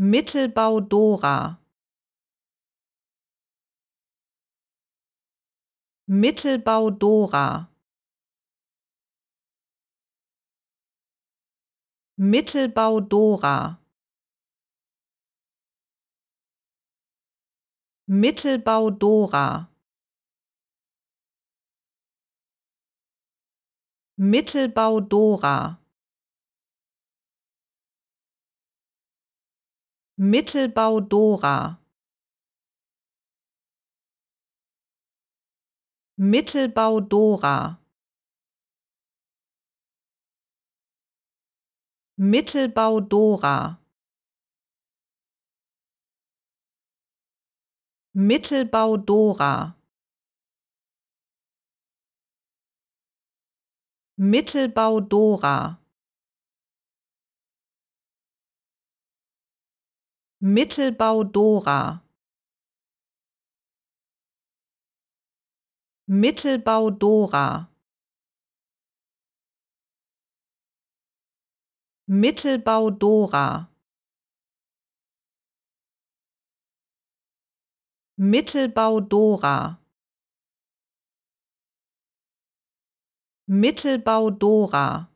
Mittelbau Dora Mittelbau Dora Mittelbau Dora Mittelbau Dora Mittelbau Dora Mittelbau Dora Mittelbau Dora Mittelbau Dora Mittelbau Dora Mittelbau Dora Mittelbau Dora Mittelbau Dora Mittelbau Dora Mittelbau Dora Mittelbau Dora